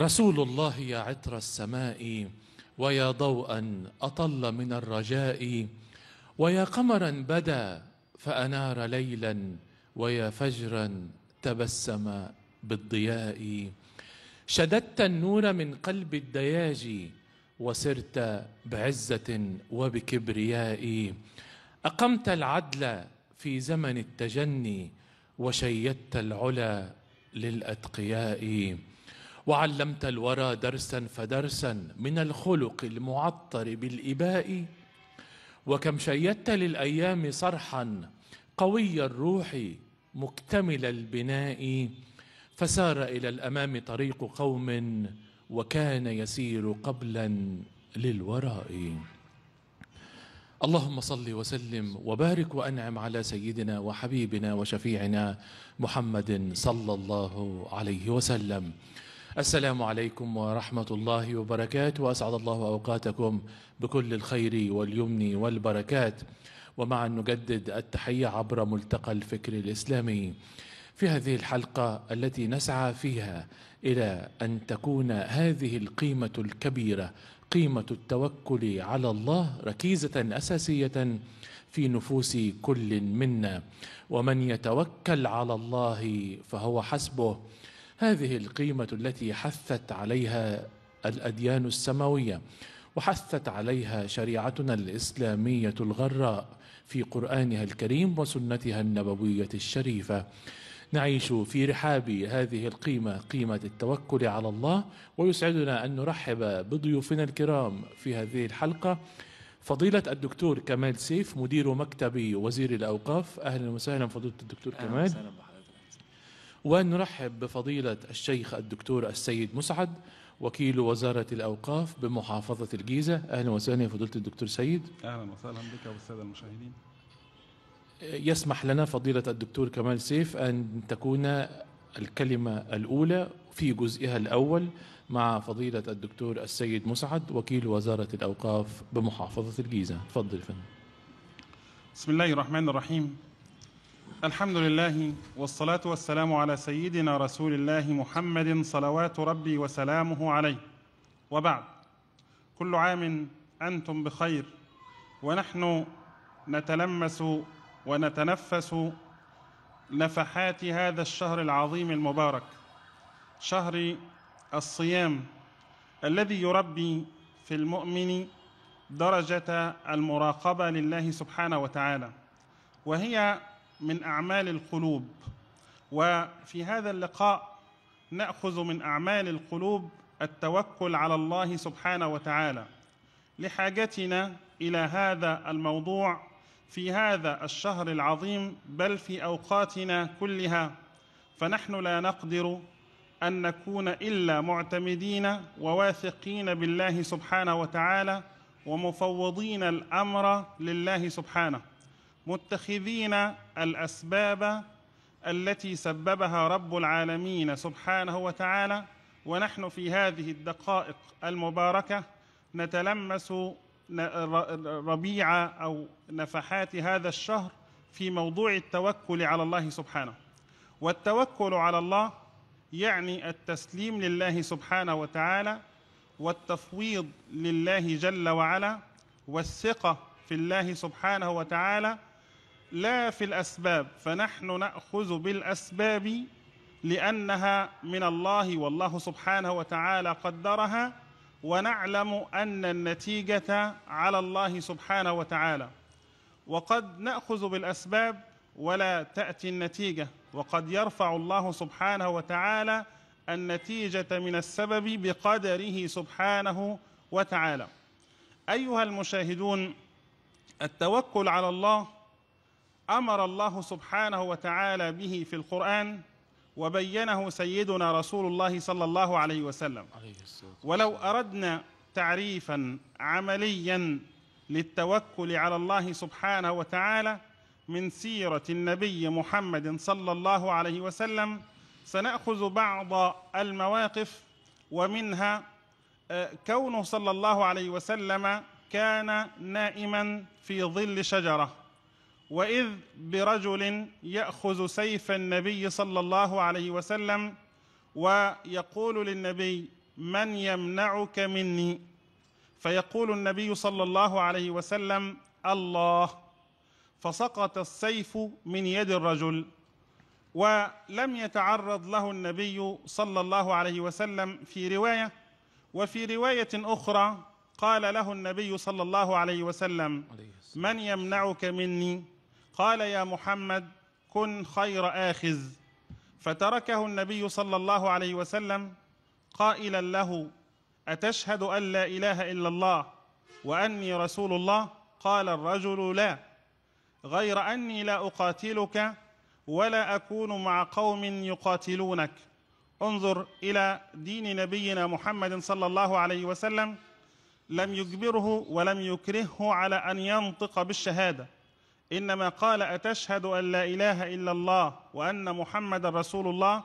رسول الله يا عطر السماء ويا ضوءا أطل من الرجاء ويا قمرا بدا فأنار ليلا ويا فجرا تبسم بالضياء شددت النور من قلب الدياجي وسرت بعزة وبكبرياء أقمت العدل في زمن التجني وشيدت العلا للأتقياء وعلمت الورى درسا فدرسا من الخلق المعطر بالإباء وكم شيدت للأيام صرحا قوي الروح مكتمل البناء فسار إلى الأمام طريق قوم وكان يسير قبلا للوراء اللهم صل وسلم وبارك وانعم على سيدنا وحبيبنا وشفيعنا محمد صلى الله عليه وسلم السلام عليكم ورحمة الله وبركاته وأسعد الله أوقاتكم بكل الخير واليمن والبركات ومع أن نجدد التحية عبر ملتقى الفكر الإسلامي في هذه الحلقة التي نسعى فيها إلى أن تكون هذه القيمة الكبيرة قيمة التوكل على الله ركيزة أساسية في نفوس كل منا ومن يتوكل على الله فهو حسبه هذه القيمة التي حثت عليها الأديان السماوية وحثت عليها شريعتنا الإسلامية الغراء في قرآنها الكريم وسنتها النبوية الشريفة نعيش في رحاب هذه القيمة قيمة التوكل على الله ويسعدنا أن نرحب بضيوفنا الكرام في هذه الحلقة فضيلة الدكتور كمال سيف مدير مكتب وزير الأوقاف أهلا وسهلا فضيلة الدكتور كمال أهلا وسهلا ونرحب بفضيلة الشيخ الدكتور السيد مسعد وكيل وزارة الأوقاف بمحافظة الجيزة أهلا وسهلا يا فضيلة الدكتور سيد أهلا وسهلا بك والسادة المشاهدين يسمح لنا فضيلة الدكتور كمال سيف أن تكون الكلمة الأولى في جزئها الأول مع فضيلة الدكتور السيد مسعد وكيل وزارة الأوقاف بمحافظة الجيزة تفضل فندم بسم الله الرحمن الرحيم الحمد لله والصلاة والسلام على سيدنا رسول الله محمد صلوات ربي وسلامه عليه وبعد كل عام أنتم بخير ونحن نتلمس ونتنفس نفحات هذا الشهر العظيم المبارك شهر الصيام الذي يربي في المؤمن درجة المراقبة لله سبحانه وتعالى وهي من اعمال القلوب وفي هذا اللقاء ناخذ من اعمال القلوب التوكل على الله سبحانه وتعالى لحاجتنا الى هذا الموضوع في هذا الشهر العظيم بل في اوقاتنا كلها فنحن لا نقدر ان نكون الا معتمدين وواثقين بالله سبحانه وتعالى ومفوضين الامر لله سبحانه متخذين الاسباب التي سببها رب العالمين سبحانه وتعالى ونحن في هذه الدقائق المباركه نتلمس ربيع او نفحات هذا الشهر في موضوع التوكل على الله سبحانه والتوكل على الله يعني التسليم لله سبحانه وتعالى والتفويض لله جل وعلا والثقه في الله سبحانه وتعالى لا في الاسباب فنحن ناخذ بالاسباب لانها من الله والله سبحانه وتعالى قدرها ونعلم ان النتيجه على الله سبحانه وتعالى وقد ناخذ بالاسباب ولا تاتي النتيجه وقد يرفع الله سبحانه وتعالى النتيجه من السبب بقدره سبحانه وتعالى ايها المشاهدون التوكل على الله امر الله سبحانه وتعالى به في القران وبينه سيدنا رسول الله صلى الله عليه وسلم ولو اردنا تعريفا عمليا للتوكل على الله سبحانه وتعالى من سيره النبي محمد صلى الله عليه وسلم سناخذ بعض المواقف ومنها آه، كونه صلى الله عليه وسلم كان نائما في ظل شجره واذ برجل ياخذ سيف النبي صلى الله عليه وسلم ويقول للنبي من يمنعك مني فيقول النبي صلى الله عليه وسلم الله فسقط السيف من يد الرجل ولم يتعرض له النبي صلى الله عليه وسلم في روايه وفي روايه اخرى قال له النبي صلى الله عليه وسلم من يمنعك مني قال يا محمد كن خير آخذ فتركه النبي صلى الله عليه وسلم قائلا له أتشهد أن لا إله إلا الله وأني رسول الله قال الرجل لا غير أني لا أقاتلك ولا أكون مع قوم يقاتلونك انظر إلى دين نبينا محمد صلى الله عليه وسلم لم يجبره ولم يكرهه على أن ينطق بالشهادة انما قال اتشهد ان لا اله الا الله وان محمدا رسول الله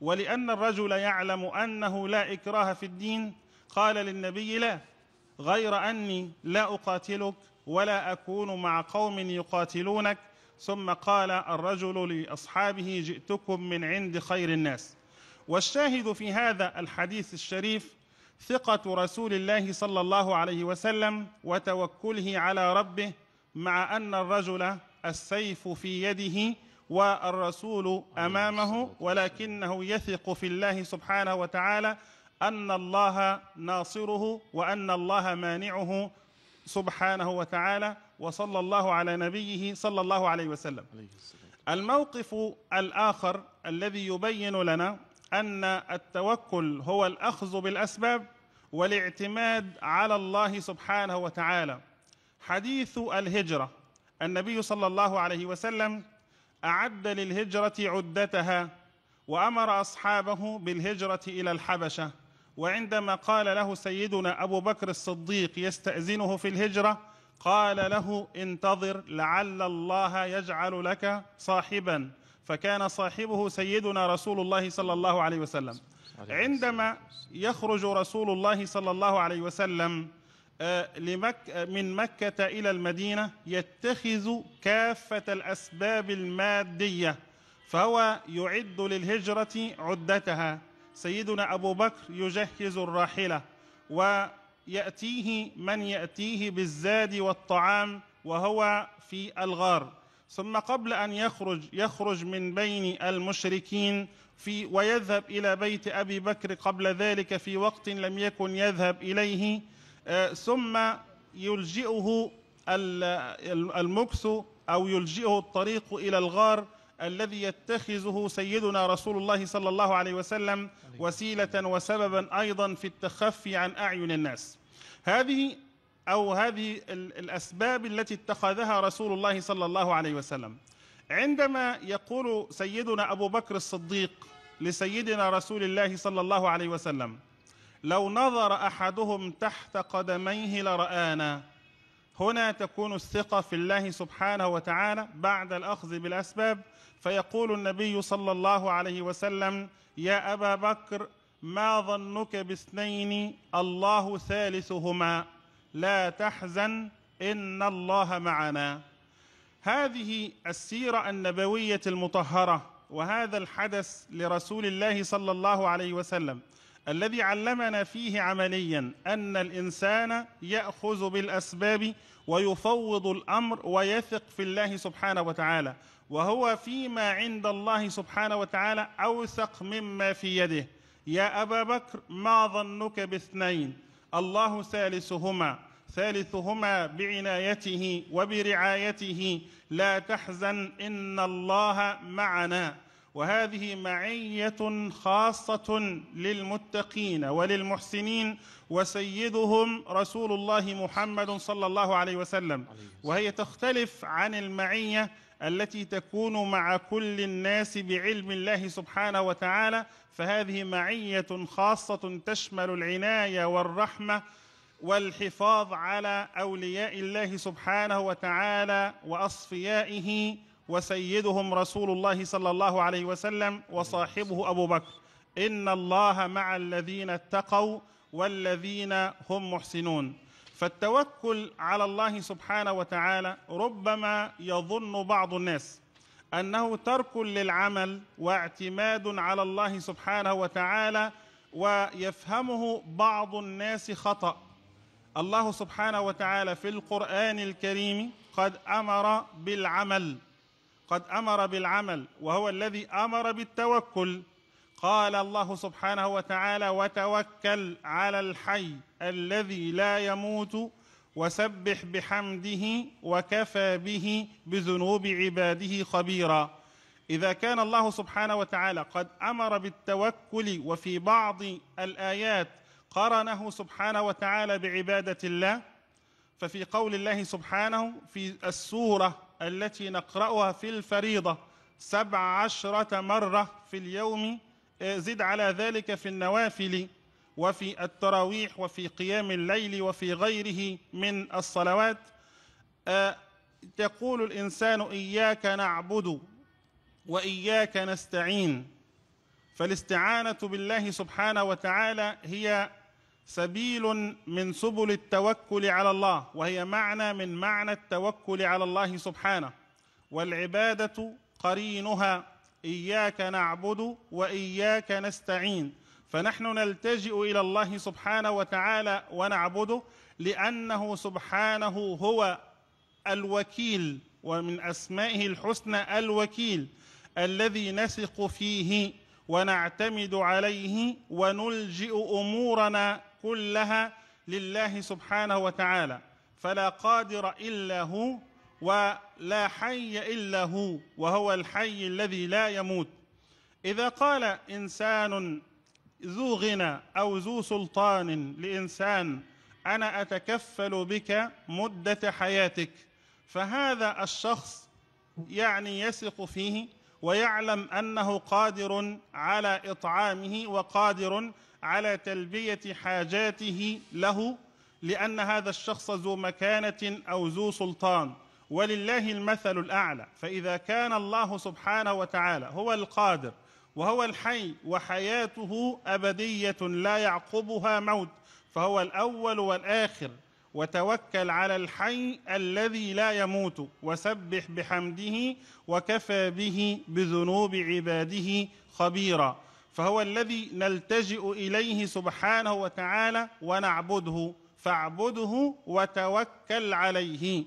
ولان الرجل يعلم انه لا اكراه في الدين قال للنبي لا غير اني لا اقاتلك ولا اكون مع قوم يقاتلونك ثم قال الرجل لاصحابه جئتكم من عند خير الناس والشاهد في هذا الحديث الشريف ثقه رسول الله صلى الله عليه وسلم وتوكله على ربه مع ان الرجل السيف في يده والرسول امامه ولكنه يثق في الله سبحانه وتعالى ان الله ناصره وان الله مانعه سبحانه وتعالى وصلى الله على نبيه صلى الله عليه وسلم الموقف الاخر الذي يبين لنا ان التوكل هو الاخذ بالاسباب والاعتماد على الله سبحانه وتعالى حديث الهجرة النبي صلى الله عليه وسلم أعد للهجرة عدتها وأمر أصحابه بالهجرة إلى الحبشة وعندما قال له سيدنا أبو بكر الصديق يستأذنه في الهجرة قال له انتظر لعل الله يجعل لك صاحبا فكان صاحبه سيدنا رسول الله صلى الله عليه وسلم عندما يخرج رسول الله صلى الله عليه وسلم آه، لمك آه، من مكة إلى المدينة يتخذ كافة الأسباب المادية فهو يعد للهجرة عدتها سيدنا أبو بكر يجهز الراحلة ويأتيه من يأتيه بالزاد والطعام وهو في الغار ثم قبل أن يخرج يخرج من بين المشركين في ويذهب إلى بيت أبي بكر قبل ذلك في وقت لم يكن يذهب إليه آه، ثم يلجئه المكس أو يلجئه الطريق إلى الغار الذي يتخذه سيدنا رسول الله صلى الله عليه وسلم وسيلة وسببا أيضا في التخفي عن أعين الناس هذه أو هذه الأسباب التي اتخذها رسول الله صلى الله عليه وسلم عندما يقول سيدنا أبو بكر الصديق لسيدنا رسول الله صلى الله عليه وسلم لو نظر احدهم تحت قدميه لرانا هنا تكون الثقه في الله سبحانه وتعالى بعد الاخذ بالاسباب فيقول النبي صلى الله عليه وسلم يا ابا بكر ما ظنك باثنين الله ثالثهما لا تحزن ان الله معنا هذه السيره النبويه المطهره وهذا الحدث لرسول الله صلى الله عليه وسلم الذي علمنا فيه عمليا ان الانسان ياخذ بالاسباب ويفوض الامر ويثق في الله سبحانه وتعالى وهو فيما عند الله سبحانه وتعالى اوثق مما في يده يا ابا بكر ما ظنك باثنين الله ثالثهما ثالثهما بعنايته وبرعايته لا تحزن ان الله معنا وهذه معيه خاصه للمتقين وللمحسنين وسيدهم رسول الله محمد صلى الله عليه وسلم وهي تختلف عن المعيه التي تكون مع كل الناس بعلم الله سبحانه وتعالى فهذه معيه خاصه تشمل العنايه والرحمه والحفاظ على اولياء الله سبحانه وتعالى واصفيائه وسيدهم رسول الله صلى الله عليه وسلم وصاحبه ابو بكر ان الله مع الذين اتقوا والذين هم محسنون فالتوكل على الله سبحانه وتعالى ربما يظن بعض الناس انه ترك للعمل واعتماد على الله سبحانه وتعالى ويفهمه بعض الناس خطأ الله سبحانه وتعالى في القرآن الكريم قد أمر بالعمل قد امر بالعمل وهو الذي امر بالتوكل قال الله سبحانه وتعالى وتوكل على الحي الذي لا يموت وسبح بحمده وكفى به بذنوب عباده خبيرا اذا كان الله سبحانه وتعالى قد امر بالتوكل وفي بعض الايات قرنه سبحانه وتعالى بعباده الله ففي قول الله سبحانه في السوره التي نقرأها في الفريضة سبع عشرة مرة في اليوم آه، زد على ذلك في النوافل وفي التراويح وفي قيام الليل وفي غيره من الصلوات يقول آه، الإنسان إياك نعبد وإياك نستعين فالاستعانة بالله سبحانه وتعالى هي سبيل من سبل التوكل على الله وهي معنى من معنى التوكل على الله سبحانه والعباده قرينها اياك نعبد واياك نستعين فنحن نلتجئ الى الله سبحانه وتعالى ونعبده لانه سبحانه هو الوكيل ومن اسمائه الحسنى الوكيل الذي نثق فيه ونعتمد عليه ونلجئ امورنا كلها لله سبحانه وتعالى فلا قادر الا هو ولا حي الا هو وهو الحي الذي لا يموت اذا قال انسان ذو غنى او ذو سلطان لانسان انا اتكفل بك مده حياتك فهذا الشخص يعني يثق فيه ويعلم انه قادر على اطعامه وقادر على تلبيه حاجاته له لان هذا الشخص ذو مكانه او ذو سلطان ولله المثل الاعلى فاذا كان الله سبحانه وتعالى هو القادر وهو الحي وحياته ابديه لا يعقبها موت فهو الاول والاخر وتوكل على الحي الذي لا يموت وسبح بحمده وكفى به بذنوب عباده خبيرا فهو الذي نلتجئ اليه سبحانه وتعالى ونعبده فاعبده وتوكل عليه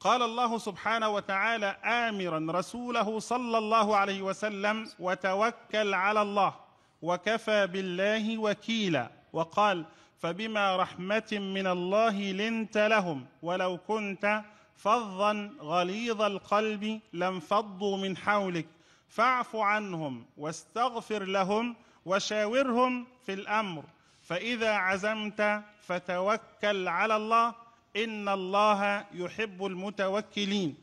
قال الله سبحانه وتعالى امرا رسوله صلى الله عليه وسلم وتوكل على الله وكفى بالله وكيلا وقال فبما رحمه من الله لنت لهم ولو كنت فظا غليظ القلب لانفضوا من حولك فاعف عنهم واستغفر لهم وشاورهم في الامر فاذا عزمت فتوكل على الله ان الله يحب المتوكلين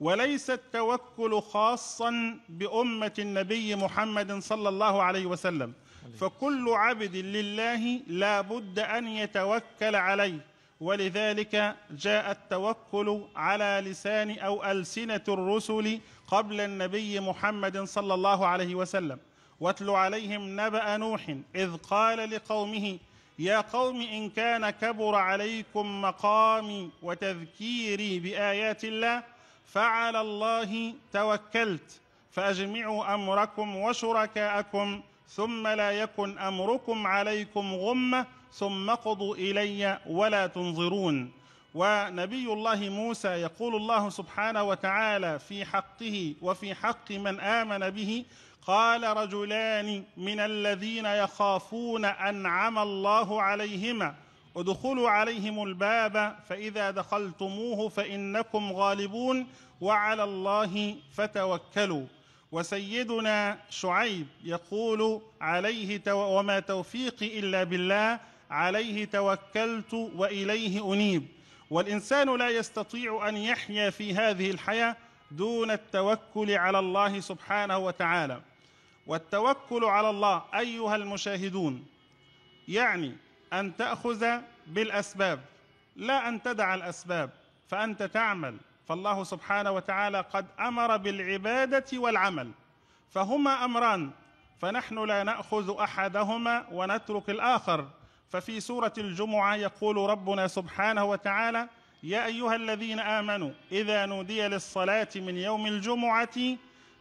وليس التوكل خاصا بامه النبي محمد صلى الله عليه وسلم فكل عبد لله لا بد ان يتوكل عليه ولذلك جاء التوكل على لسان او السنه الرسل قبل النبي محمد صلى الله عليه وسلم واتل عليهم نبا نوح اذ قال لقومه يا قوم ان كان كبر عليكم مقامي وتذكيري بايات الله فعلى الله توكلت فاجمعوا امركم وشركاءكم ثم لا يكن امركم عليكم غمه ثم قضوا الي ولا تنظرون ونبي الله موسى يقول الله سبحانه وتعالى في حقه وفي حق من امن به قال رجلان من الذين يخافون انعم الله عليهما ادخلوا عليهم الباب فاذا دخلتموه فانكم غالبون وعلى الله فتوكلوا وسيدنا شعيب يقول عليه وما توفيقي الا بالله عليه توكلت واليه انيب والانسان لا يستطيع ان يحيا في هذه الحياه دون التوكل على الله سبحانه وتعالى والتوكل على الله ايها المشاهدون يعني ان تاخذ بالاسباب لا ان تدع الاسباب فانت تعمل فالله سبحانه وتعالى قد امر بالعباده والعمل فهما امران فنحن لا ناخذ احدهما ونترك الاخر ففي سوره الجمعه يقول ربنا سبحانه وتعالى يا ايها الذين امنوا اذا نودي للصلاه من يوم الجمعه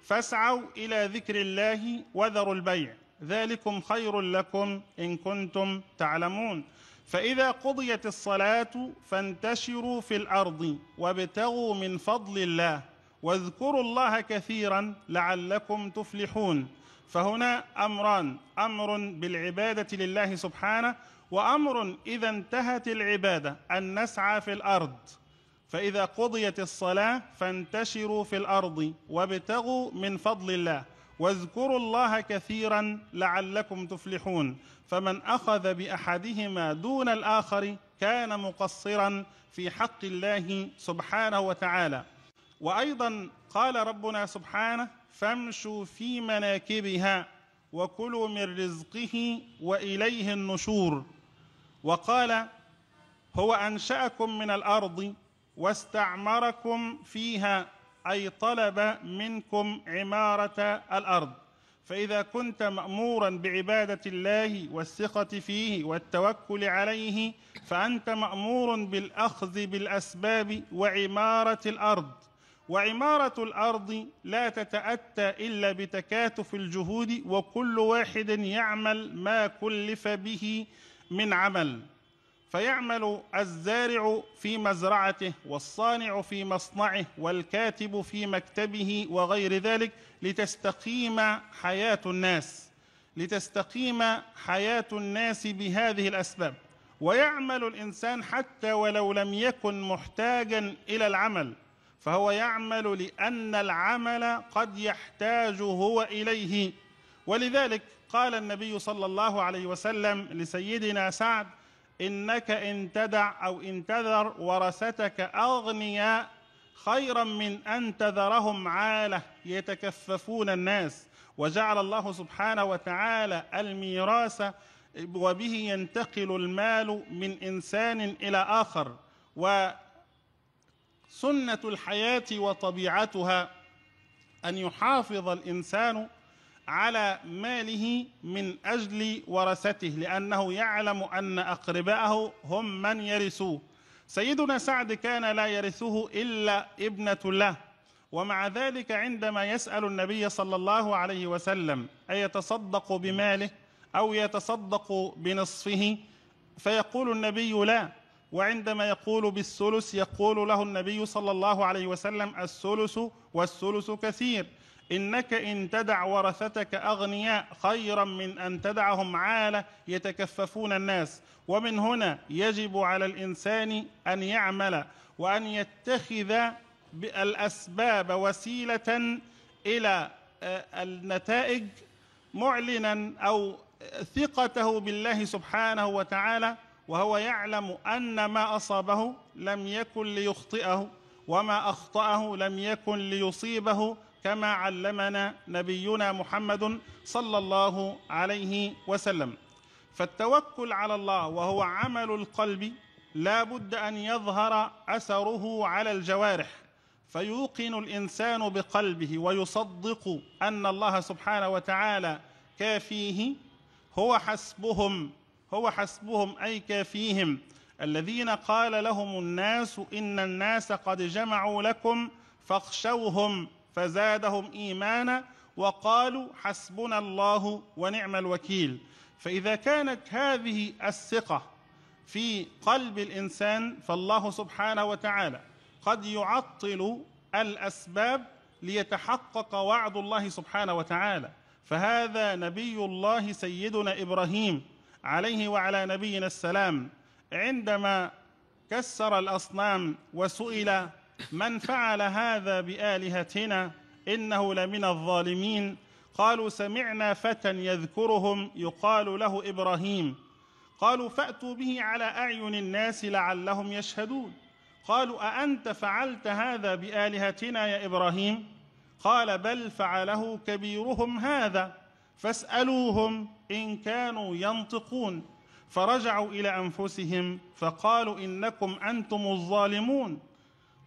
فاسعوا الى ذكر الله وذروا البيع ذلكم خير لكم ان كنتم تعلمون فاذا قضيت الصلاه فانتشروا في الارض وابتغوا من فضل الله واذكروا الله كثيرا لعلكم تفلحون فهنا امران امر بالعباده لله سبحانه وامر اذا انتهت العباده ان نسعى في الارض فاذا قضيت الصلاه فانتشروا في الارض وابتغوا من فضل الله واذكروا الله كثيرا لعلكم تفلحون فمن اخذ باحدهما دون الاخر كان مقصرا في حق الله سبحانه وتعالى وايضا قال ربنا سبحانه فامشوا في مناكبها وكلوا من رزقه واليه النشور وقال هو انشاكم من الارض واستعمركم فيها اي طلب منكم عماره الارض فاذا كنت مامورا بعباده الله والثقه فيه والتوكل عليه فانت مامور بالاخذ بالاسباب وعماره الارض وعماره الارض لا تتاتى الا بتكاتف الجهود وكل واحد يعمل ما كلف به من عمل فيعمل الزارع في مزرعته والصانع في مصنعه والكاتب في مكتبه وغير ذلك لتستقيم حياه الناس لتستقيم حياه الناس بهذه الاسباب ويعمل الانسان حتى ولو لم يكن محتاجا الى العمل فهو يعمل لان العمل قد يحتاج هو اليه ولذلك قال النبي صلى الله عليه وسلم لسيدنا سعد انك ان تدع او ان تذر ورثتك اغنياء خيرا من ان تذرهم عاله يتكففون الناس وجعل الله سبحانه وتعالى الميراث وبه ينتقل المال من انسان الى اخر وسنه الحياه وطبيعتها ان يحافظ الانسان على ماله من اجل ورثته لانه يعلم ان اقرباءه هم من يرثوه سيدنا سعد كان لا يرثه الا ابنه له ومع ذلك عندما يسال النبي صلى الله عليه وسلم ايتصدق بماله او يتصدق بنصفه فيقول النبي لا وعندما يقول بالثلث يقول له النبي صلى الله عليه وسلم الثلث والثلث كثير إنك إن تدع ورثتك أغنياء خيرا من أن تدعهم عالة يتكففون الناس ومن هنا يجب على الإنسان أن يعمل وأن يتخذ الأسباب وسيلة إلى آه، النتائج معلنا أو ثقته بالله سبحانه وتعالى وهو يعلم أن ما أصابه لم يكن ليخطئه وما أخطأه لم يكن ليصيبه كما علمنا نبينا محمد صلى الله عليه وسلم فالتوكل على الله وهو عمل القلب لا بد ان يظهر اثره على الجوارح فيوقن الانسان بقلبه ويصدق ان الله سبحانه وتعالى كافيه هو حسبهم هو حسبهم اي كافيهم الذين قال لهم الناس ان الناس قد جمعوا لكم فاخشوهم فزادهم ايمانا وقالوا حسبنا الله ونعم الوكيل فاذا كانت هذه الثقه في قلب الانسان فالله سبحانه وتعالى قد يعطل الاسباب ليتحقق وعد الله سبحانه وتعالى فهذا نبي الله سيدنا ابراهيم عليه وعلى نبينا السلام عندما كسر الاصنام وسئل من فعل هذا بالهتنا انه لمن الظالمين قالوا سمعنا فتى يذكرهم يقال له ابراهيم قالوا فاتوا به على اعين الناس لعلهم يشهدون قالوا اانت فعلت هذا بالهتنا يا ابراهيم قال بل فعله كبيرهم هذا فاسالوهم ان كانوا ينطقون فرجعوا الى انفسهم فقالوا انكم انتم الظالمون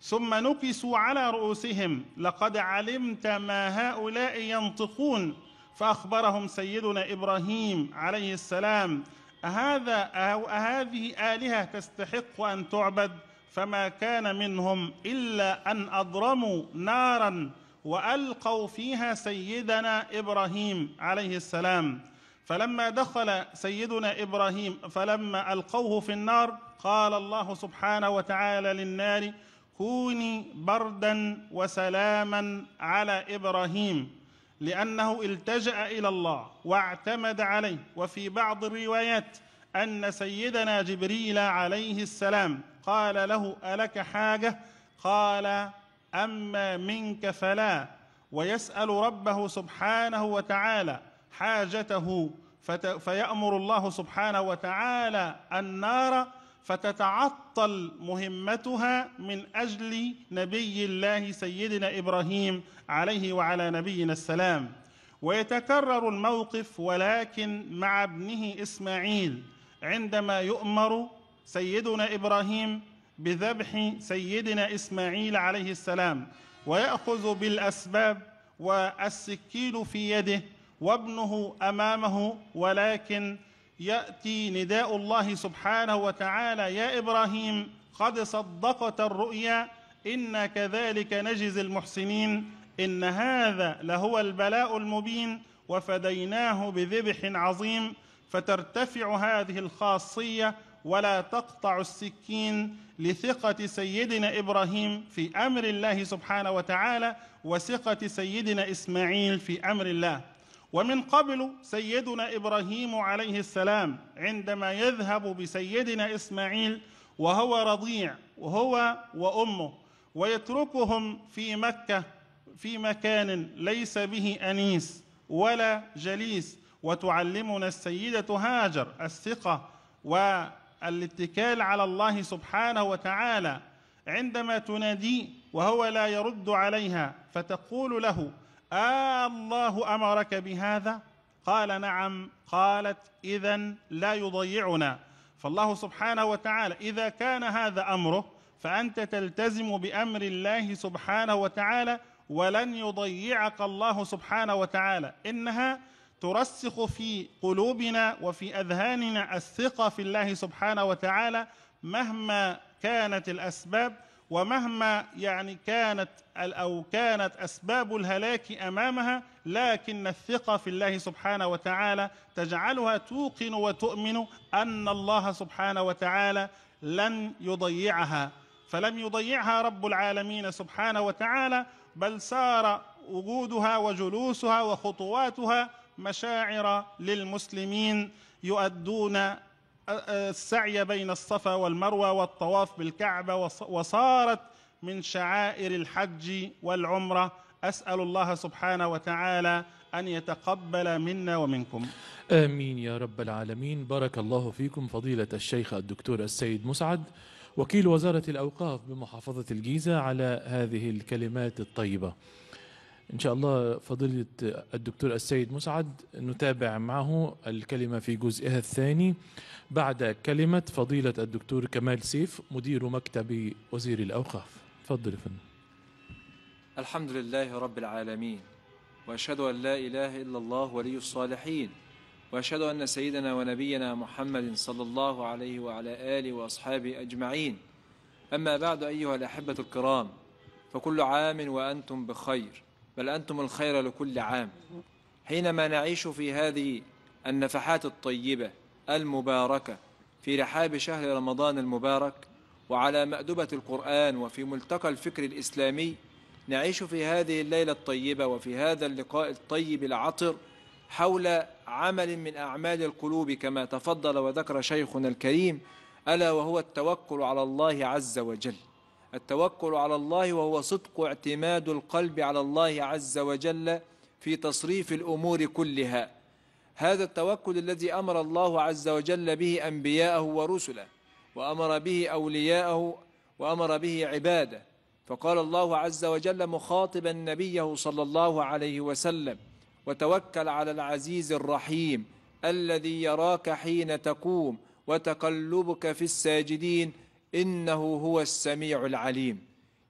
ثم نكسوا على رؤوسهم لقد علمت ما هؤلاء ينطقون فأخبرهم سيدنا إبراهيم عليه السلام أهذا أو أهذه آلهة تستحق أن تعبد فما كان منهم إلا أن أضرموا نارا وألقوا فيها سيدنا إبراهيم عليه السلام فلما دخل سيدنا إبراهيم فلما ألقوه في النار قال الله سبحانه وتعالى للنار كوني بردا وسلاما على ابراهيم لانه التجا الى الله واعتمد عليه وفي بعض الروايات ان سيدنا جبريل عليه السلام قال له الك حاجه قال اما منك فلا ويسال ربه سبحانه وتعالى حاجته فيامر الله سبحانه وتعالى النار فتتعطل مهمتها من اجل نبي الله سيدنا ابراهيم عليه وعلى نبينا السلام ويتكرر الموقف ولكن مع ابنه اسماعيل عندما يؤمر سيدنا ابراهيم بذبح سيدنا اسماعيل عليه السلام وياخذ بالاسباب والسكين في يده وابنه امامه ولكن ياتي نداء الله سبحانه وتعالى يا ابراهيم قد صدقت الرؤيا انا كذلك نجزي المحسنين ان هذا لهو البلاء المبين وفديناه بذبح عظيم فترتفع هذه الخاصيه ولا تقطع السكين لثقه سيدنا ابراهيم في امر الله سبحانه وتعالى وثقه سيدنا اسماعيل في امر الله ومن قبل سيدنا ابراهيم عليه السلام عندما يذهب بسيدنا اسماعيل وهو رضيع هو وامه ويتركهم في مكه في مكان ليس به انيس ولا جليس وتعلمنا السيده هاجر الثقه والاتكال على الله سبحانه وتعالى عندما تناديه وهو لا يرد عليها فتقول له آه الله امرك بهذا قال نعم قالت اذا لا يضيعنا فالله سبحانه وتعالى اذا كان هذا امره فانت تلتزم بامر الله سبحانه وتعالى ولن يضيعك الله سبحانه وتعالى انها ترسخ في قلوبنا وفي اذهاننا الثقه في الله سبحانه وتعالى مهما كانت الاسباب ومهما يعني كانت او كانت اسباب الهلاك امامها لكن الثقه في الله سبحانه وتعالى تجعلها توقن وتؤمن ان الله سبحانه وتعالى لن يضيعها فلم يضيعها رب العالمين سبحانه وتعالى بل سار وجودها وجلوسها وخطواتها مشاعر للمسلمين يؤدون السعي بين الصفا والمروه والطواف بالكعبه وصارت من شعائر الحج والعمره اسال الله سبحانه وتعالى ان يتقبل منا ومنكم. امين يا رب العالمين، بارك الله فيكم فضيله الشيخ الدكتور السيد مسعد وكيل وزاره الاوقاف بمحافظه الجيزه على هذه الكلمات الطيبه. إن شاء الله فضيلة الدكتور السيد مسعد نتابع معه الكلمة في جزئها الثاني بعد كلمة فضيلة الدكتور كمال سيف مدير مكتب وزير الأوقاف تفضل يا فندم الحمد لله رب العالمين وأشهد أن لا إله إلا الله ولي الصالحين وأشهد أن سيدنا ونبينا محمد صلى الله عليه وعلى آله وأصحابه أجمعين أما بعد أيها الأحبة الكرام فكل عام وأنتم بخير بل أنتم الخير لكل عام حينما نعيش في هذه النفحات الطيبة المباركة في رحاب شهر رمضان المبارك وعلى مأدبة القرآن وفي ملتقى الفكر الإسلامي نعيش في هذه الليلة الطيبة وفي هذا اللقاء الطيب العطر حول عمل من أعمال القلوب كما تفضل وذكر شيخنا الكريم ألا وهو التوكل على الله عز وجل التوكل على الله وهو صدق اعتماد القلب على الله عز وجل في تصريف الأمور كلها هذا التوكل الذي أمر الله عز وجل به أنبياءه ورسله وأمر به أولياءه وأمر به عباده فقال الله عز وجل مخاطبا نبيه صلى الله عليه وسلم وتوكل على العزيز الرحيم الذي يراك حين تقوم وتقلبك في الساجدين إنه هو السميع العليم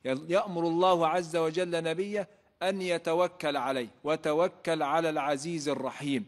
يأمر الله عز وجل نبيه أن يتوكل عليه وتوكل على العزيز الرحيم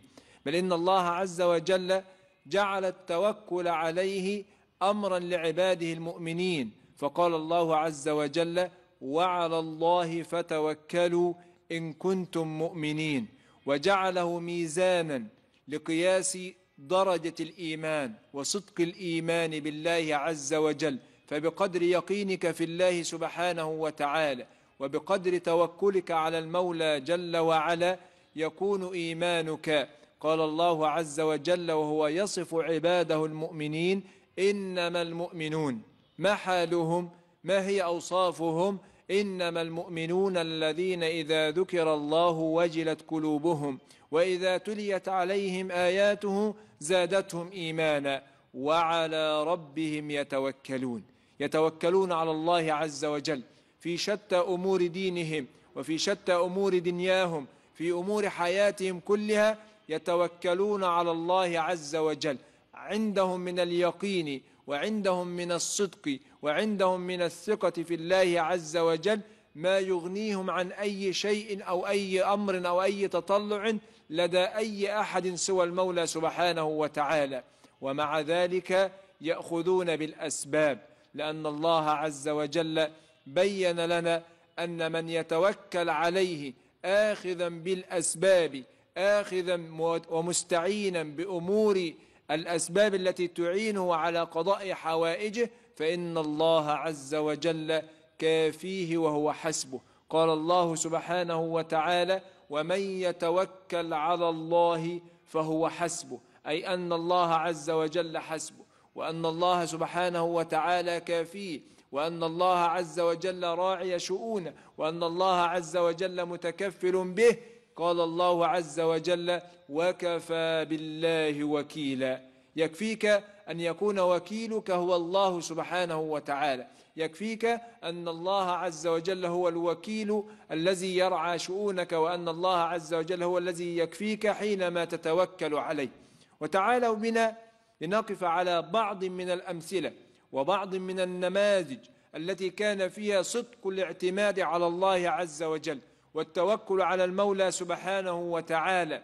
بل إن الله عز وجل جعل التوكل عليه أمرا لعباده المؤمنين فقال الله عز وجل وعلى الله فتوكلوا إن كنتم مؤمنين وجعله ميزانا لقياس درجة الإيمان وصدق الإيمان بالله عز وجل فبقدر يقينك في الله سبحانه وتعالى وبقدر توكلك على المولى جل وعلا يكون إيمانك قال الله عز وجل وهو يصف عباده المؤمنين إنما المؤمنون ما حالهم ما هي أوصافهم إنما المؤمنون الذين إذا ذكر الله وجلت قلوبهم وإذا تليت عليهم آياته زادتهم إيمانا وعلى ربهم يتوكلون يتوكلون على الله عز وجل في شتى أمور دينهم وفي شتى أمور دنياهم في أمور حياتهم كلها يتوكلون على الله عز وجل عندهم من اليقين وعندهم من الصدق وعندهم من الثقة في الله عز وجل ما يغنيهم عن أي شيء أو أي أمر أو أي تطلع لدى أي أحد سوى المولى سبحانه وتعالى ومع ذلك يأخذون بالأسباب لأن الله عز وجل بين لنا أن من يتوكل عليه آخذا بالأسباب آخذا ومستعينا بأمور الأسباب التي تعينه على قضاء حوائجه فإن الله عز وجل كافيه وهو حسبه قال الله سبحانه وتعالى ومن يتوكل على الله فهو حسبه أي أن الله عز وجل حسبه وأن الله سبحانه وتعالى كافيه وأن الله عز وجل راعي شؤونه وأن الله عز وجل متكفل به قال الله عز وجل وكفى بالله وكيلا يكفيك أن يكون وكيلك هو الله سبحانه وتعالى يكفيك أن الله عز وجل هو الوكيل الذي يرعى شؤونك وأن الله عز وجل هو الذي يكفيك حينما تتوكل عليه وتعالوا بنا لنقف على بعض من الأمثلة وبعض من النماذج التي كان فيها صدق الاعتماد على الله عز وجل والتوكل على المولى سبحانه وتعالى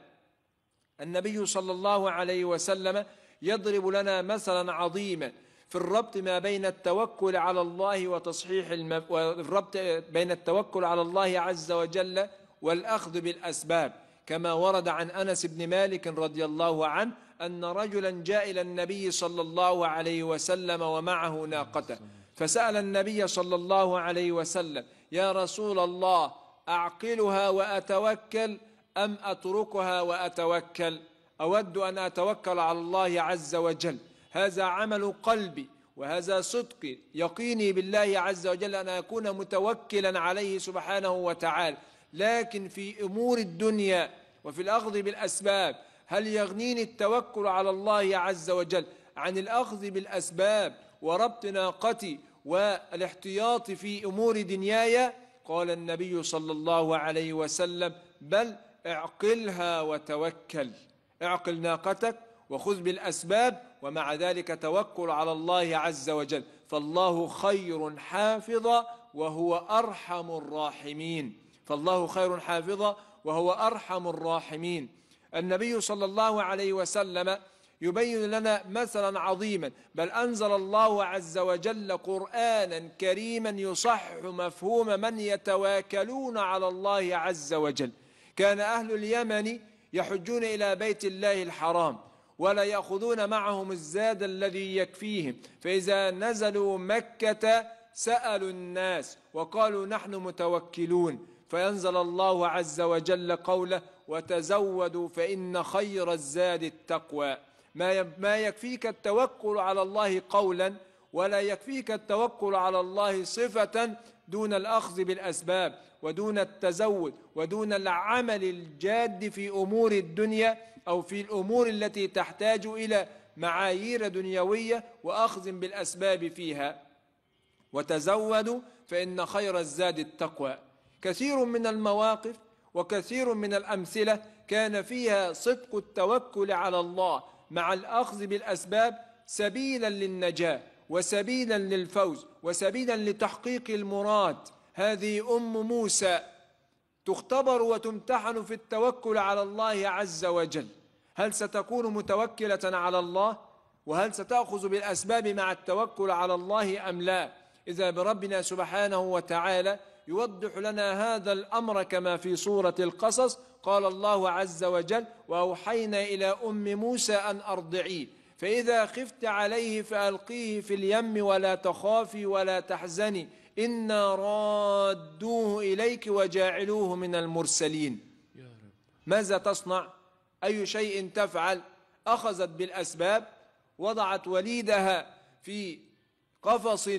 النبي صلى الله عليه وسلم يضرب لنا مثلا عظيما في الربط ما بين التوكل على الله وتصحيح المف... والربط بين التوكل على الله عز وجل والأخذ بالأسباب كما ورد عن أنس بن مالك رضي الله عنه أن رجلا جاء إلى النبي صلى الله عليه وسلم ومعه ناقته فسأل النبي صلى الله عليه وسلم يا رسول الله أعقلها وأتوكل أم أتركها وأتوكل أود أن أتوكل على الله عز وجل هذا عمل قلبي وهذا صدقي يقيني بالله عز وجل أن أكون متوكلا عليه سبحانه وتعالى لكن في أمور الدنيا وفي الأخذ بالأسباب هل يغنيني التوكل على الله عز وجل عن الأخذ بالأسباب وربط ناقتي والاحتياط في أمور دنياي قال النبي صلى الله عليه وسلم بل اعقلها وتوكل اعقل ناقتك وخذ بالأسباب ومع ذلك توكل على الله عز وجل فالله خير حافظا وهو أرحم الراحمين فالله خير حافظا وهو أرحم الراحمين النبي صلى الله عليه وسلم يبين لنا مثلا عظيما بل أنزل الله عز وجل قرآنا كريما يصح مفهوم من يتواكلون على الله عز وجل كان أهل اليمن يحجون إلى بيت الله الحرام ولا يأخذون معهم الزاد الذي يكفيهم فإذا نزلوا مكة سألوا الناس وقالوا نحن متوكلون فينزل الله عز وجل قوله وتزودوا فإن خير الزاد التقوى ما يكفيك التوكل على الله قولا ولا يكفيك التوكل على الله صفة دون الأخذ بالأسباب ودون التزود ودون العمل الجاد في أمور الدنيا أو في الأمور التي تحتاج إلى معايير دنيوية وأخذ بالأسباب فيها وتزودوا فإن خير الزاد التقوى كثير من المواقف وكثير من الأمثلة كان فيها صدق التوكل على الله مع الأخذ بالأسباب سبيلا للنجاة وسبيلا للفوز وسبيلا لتحقيق المراد هذه أم موسى تختبر وتمتحن في التوكل على الله عز وجل هل ستكون متوكلة على الله وهل ستأخذ بالأسباب مع التوكل على الله أم لا إذا بربنا سبحانه وتعالى يوضح لنا هذا الأمر كما في سورة القصص قال الله عز وجل وأوحينا إلى أم موسى أن أرضعيه فإذا خفت عليه فألقيه في اليم ولا تخافي ولا تحزني إنا رادوه إليك وجاعلوه من المرسلين يا رب. ماذا تصنع؟ أي شيء تفعل؟ أخذت بالأسباب وضعت وليدها في قفص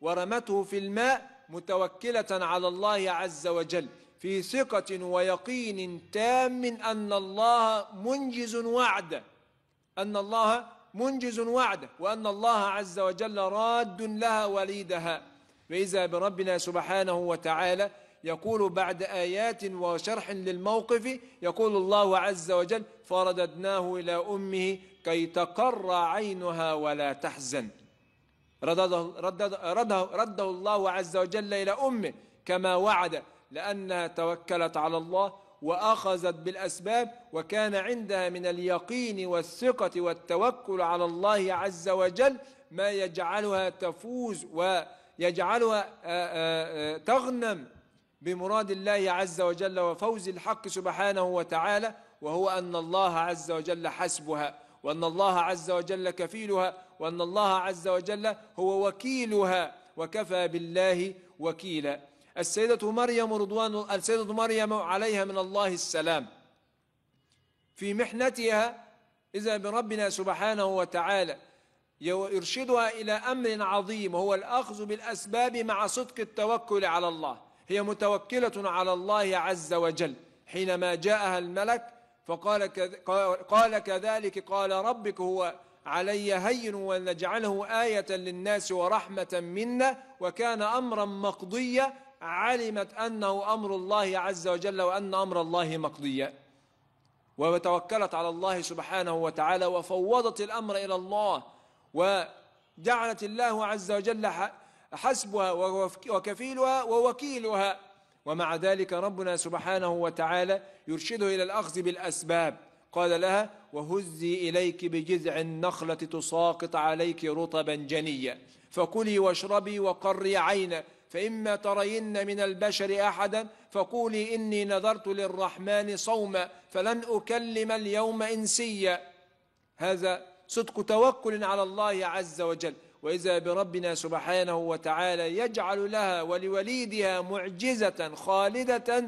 ورمته في الماء متوكلة على الله عز وجل في ثقة ويقين تام أن الله منجز وعده أن الله منجز وعده وأن الله عز وجل راد لها وليدها فإذا بربنا سبحانه وتعالى يقول بعد آيات وشرح للموقف يقول الله عز وجل فرددناه إلى أمه كي تقر عينها ولا تحزن رده, رده, رده, رده الله عز وجل إلى أمه كما وعد لأنها توكلت على الله وأخذت بالأسباب وكان عندها من اليقين والثقة والتوكل على الله عز وجل ما يجعلها تفوز ويجعلها آه، آه، آه، تغنم بمراد الله عز وجل وفوز الحق سبحانه وتعالى وهو أن الله عز وجل حسبها وأن الله عز وجل كفيلها وأن الله عز وجل هو وكيلها وكفى بالله وكيلا السيدة مريم رضوان السيدة مريم عليها من الله السلام في محنتها إذا بربنا سبحانه وتعالى يرشدها إلى أمر عظيم هو الأخذ بالأسباب مع صدق التوكل على الله هي متوكلة على الله عز وجل حينما جاءها الملك فقال قال كذلك قال ربك هو علي هين ونجعله آية للناس ورحمة منا وكان أمرا مقضيا علمت أنه أمر الله عز وجل وأن أمر الله مقضية وتوكلت على الله سبحانه وتعالى وفوضت الأمر إلى الله وجعلت الله عز وجل حسبها وكفيلها ووكيلها ومع ذلك ربنا سبحانه وتعالى يرشده إلى الأخذ بالأسباب قال لها وهزي إليك بجذع النخلة تساقط عليك رطبا جنيا فكلي واشربي وقري عينا فإما ترين من البشر أحدا فقولي إني نذرت للرحمن صوما فلن أكلم اليوم إنسيا هذا صدق توكل على الله عز وجل وإذا بربنا سبحانه وتعالى يجعل لها ولوليدها معجزة خالدة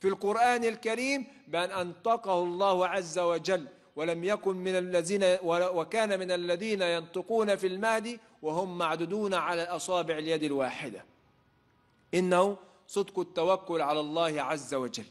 في القرآن الكريم بأن أنطقه الله عز وجل ولم يكن من الذين وكان من الذين ينطقون في المهد وهم معدودون على أصابع اليد الواحدة إنه صدق التوكل على الله عز وجل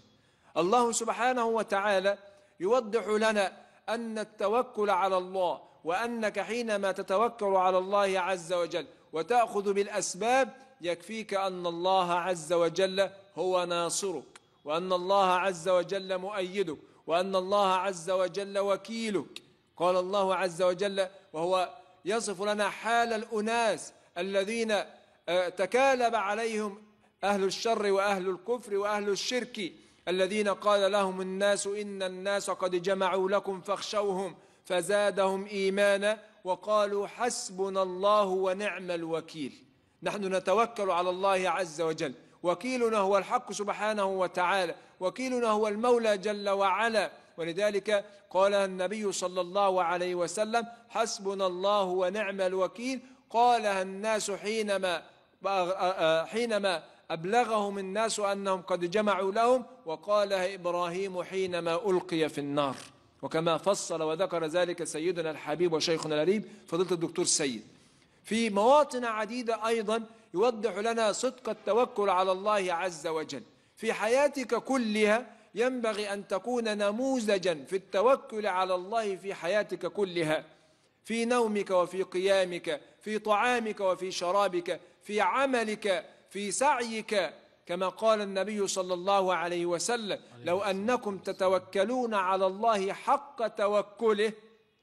الله سبحانه وتعالى يوضح لنا أن التوكل على الله وأنك حينما تتوكل على الله عز وجل وتأخذ بالأسباب يكفيك أن الله عز وجل هو ناصرك وأن الله عز وجل مؤيدك وأن الله عز وجل وكيلك قال الله عز وجل وهو يصف لنا حال الأناس الذين آه، تكالب عليهم أهل الشر وأهل الكفر وأهل الشرك الذين قال لهم الناس إن الناس قد جمعوا لكم فاخشوهم فزادهم إيمانا وقالوا حسبنا الله ونعم الوكيل نحن نتوكل على الله عز وجل وكيلنا هو الحق سبحانه وتعالى وكيلنا هو المولى جل وعلا ولذلك قال النبي صلى الله عليه وسلم حسبنا الله ونعم الوكيل قالها الناس حينما آه، آه، آه، حينما أبلغهم الناس أنهم قد جمعوا لهم وقالها إبراهيم حينما ألقي في النار وكما فصل وذكر ذلك سيدنا الحبيب وشيخنا الأليب فضيلة الدكتور سيد في مواطن عديدة أيضا يوضح لنا صدق التوكل على الله عز وجل في حياتك كلها ينبغي أن تكون نموذجا في التوكل على الله في حياتك كلها في نومك وفي قيامك في طعامك وفي شرابك في عملك في سعيك كما قال النبي صلى الله عليه وسلم لو أنكم تتوكلون على الله حق توكله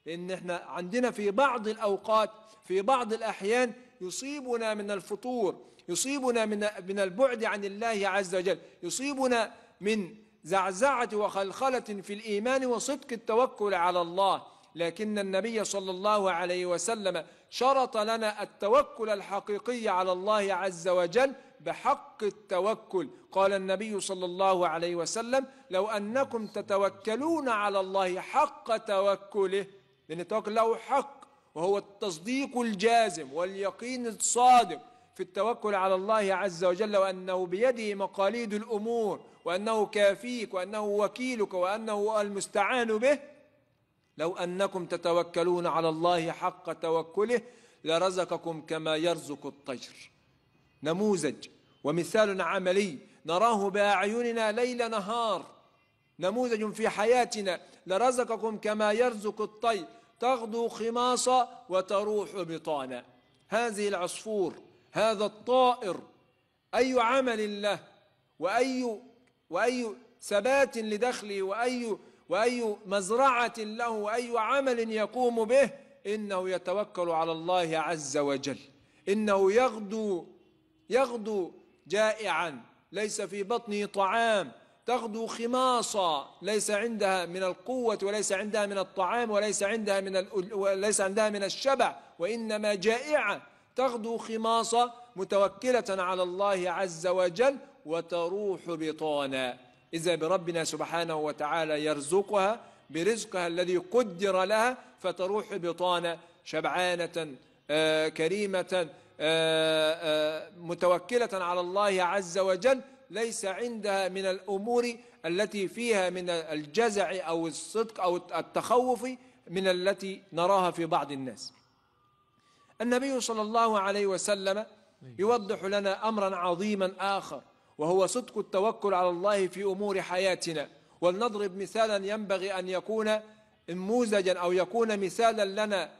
لأن احنا عندنا في بعض الأوقات في بعض الأحيان يصيبنا من الفطور يصيبنا من من البعد عن الله عز وجل يصيبنا من زعزعة وخلخلة في الإيمان وصدق التوكل على الله لكن النبي صلى الله عليه وسلم شرط لنا التوكل الحقيقي على الله عز وجل بحق التوكل قال النبي صلى الله عليه وسلم لو أنكم تتوكلون على الله حق توكله لأن التوكل له حق وهو التصديق الجازم واليقين الصادق في التوكل على الله عز وجل وأنه بيده مقاليد الأمور وأنه كافيك وأنه وكيلك وأنه المستعان به لو أنكم تتوكلون على الله حق توكله لرزقكم كما يرزق الطير نموذج ومثال عملي نراه بأعيننا ليل نهار نموذج في حياتنا لرزقكم كما يرزق الطير تغدو خماصة وتروح بطانة هذه العصفور هذا الطائر أي عمل له وأي, وأي ثبات لدخله وأي وأي مزرعة له وأي عمل يقوم به إنه يتوكل على الله عز وجل إنه يغدو يغدو جائعا ليس في بطنه طعام تغدو خماصا ليس عندها من القوة وليس عندها من الطعام وليس عندها من وليس عندها من الشبع وإنما جائعة تغدو خماصا متوكلة على الله عز وجل وتروح بطانا إذا بربنا سبحانه وتعالى يرزقها برزقها الذي قدر لها فتروح بطانة شبعانة آه، كريمة آه، آه، متوكلة على الله عز وجل ليس عندها من الأمور التي فيها من الجزع أو الصدق أو التخوف من التي نراها في بعض الناس النبي صلى الله عليه وسلم أيوة. يوضح لنا أمرا عظيما آخر وهو صدق التوكل على الله في أمور حياتنا ولنضرب مثالا ينبغي أن يكون نموذجا أو يكون مثالا لنا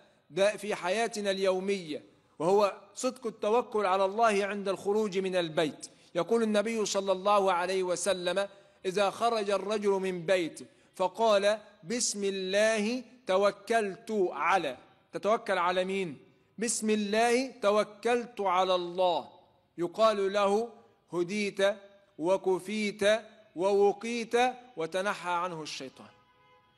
في حياتنا اليومية وهو صدق التوكل على الله عند الخروج من البيت يقول النبي صلى الله عليه وسلم إذا خرج الرجل من بيته فقال بسم الله توكلت على تتوكل على مين بسم الله توكلت على الله يقال له هديت وكفيت ووقيت وتنحى عنه الشيطان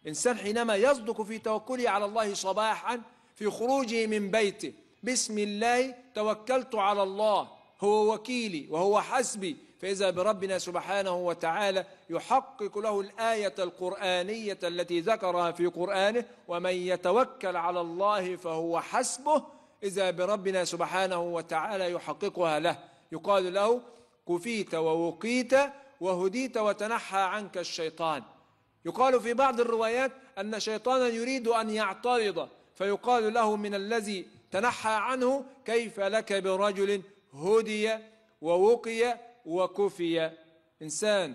إنسان حينما يصدق في توكله على الله صباحا في خروجه من بيته بسم الله توكلت على الله هو وكيلي وهو حسبي فإذا بربنا سبحانه وتعالى يحقق له الآية القرآنية التي ذكرها في قرآنه ومن يتوكل على الله فهو حسبه إذا بربنا سبحانه وتعالى يحققها له يقال له كفيت ووقيت وهديت وتنحى عنك الشيطان يقال في بعض الروايات أن شيطانا يريد أن يعترض فيقال له من الذي تنحى عنه كيف لك برجل هدي ووقي وكفي إنسان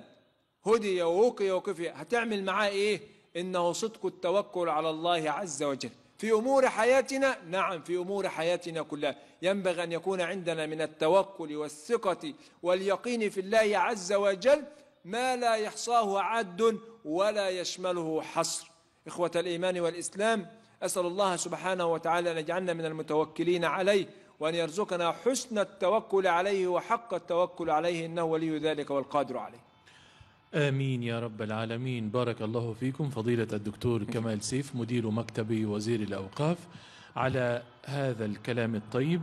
هدي ووقي وكفي هتعمل معاه إيه إنه صدق التوكل على الله عز وجل في أمور حياتنا نعم في أمور حياتنا كلها ينبغي أن يكون عندنا من التوكل والثقة واليقين في الله عز وجل ما لا يحصاه عد ولا يشمله حصر إخوة الإيمان والإسلام أسأل الله سبحانه وتعالى أن يجعلنا من المتوكلين عليه وأن يرزقنا حسن التوكل عليه وحق التوكل عليه إنه ولي ذلك والقادر عليه آمين يا رب العالمين بارك الله فيكم فضيلة الدكتور كمال سيف مدير مكتب وزير الأوقاف على هذا الكلام الطيب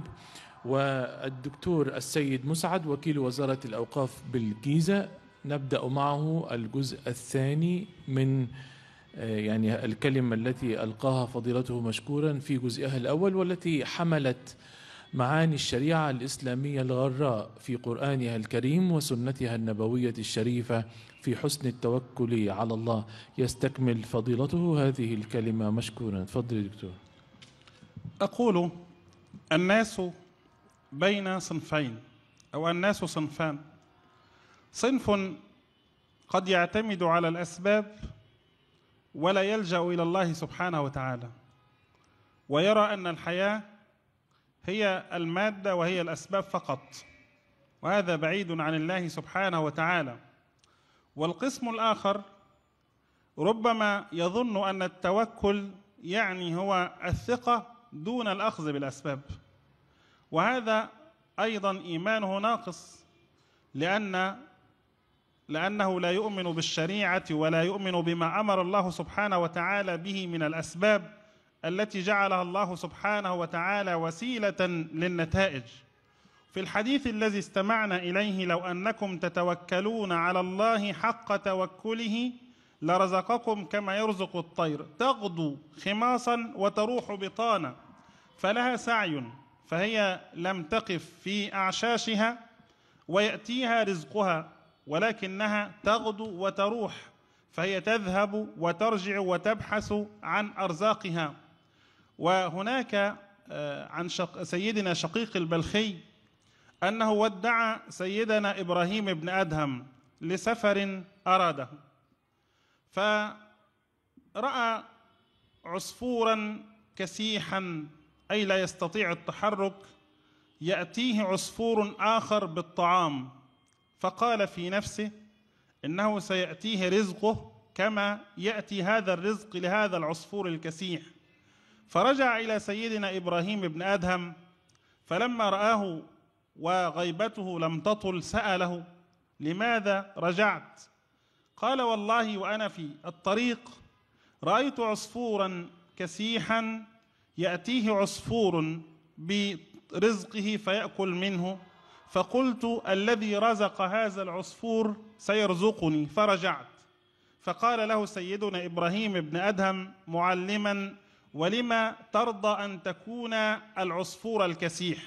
والدكتور السيد مسعد وكيل وزارة الأوقاف بالجيزة نبدأ معه الجزء الثاني من آه، يعني الكلمة التي ألقاها فضيلته مشكورا في جزئها الأول والتي حملت معاني الشريعة الإسلامية الغراء في قرآنها الكريم وسنتها النبوية الشريفة في حسن التوكل على الله يستكمل فضيلته هذه الكلمة مشكورا تفضل دكتور أقول الناس بين صنفين أو الناس صنفان صنف قد يعتمد على الأسباب ولا يلجأ إلى الله سبحانه وتعالى ويرى أن الحياة هي المادة وهي الأسباب فقط وهذا بعيد عن الله سبحانه وتعالى والقسم الآخر ربما يظن أن التوكل يعني هو الثقة دون الأخذ بالأسباب وهذا أيضا إيمانه ناقص لأن لأنه لا يؤمن بالشريعة ولا يؤمن بما أمر الله سبحانه وتعالى به من الأسباب التي جعلها الله سبحانه وتعالى وسيلة للنتائج في الحديث الذي استمعنا إليه لو أنكم تتوكلون على الله حق توكله لرزقكم كما يرزق الطير تغدو خماصا وتروح بطانا فلها سعي فهي لم تقف في اعشاشها وياتيها رزقها ولكنها تغدو وتروح فهي تذهب وترجع وتبحث عن ارزاقها وهناك آه، عن شق سيدنا شقيق البلخي انه ودع سيدنا ابراهيم بن ادهم لسفر اراده فراى عصفورا كسيحا أي لا يستطيع التحرك يأتيه عصفور آخر بالطعام فقال في نفسه إنه سيأتيه رزقه كما يأتي هذا الرزق لهذا العصفور الكسيح فرجع إلى سيدنا إبراهيم بن أدهم فلما رآه وغيبته لم تطل سأله لماذا رجعت قال والله وأنا في الطريق رأيت عصفورا كسيحا يأتيه عصفور برزقه فيأكل منه فقلت الذي رزق هذا العصفور سيرزقني فرجعت فقال له سيدنا إبراهيم بن أدهم معلما ولما ترضى أن تكون العصفور الكسيح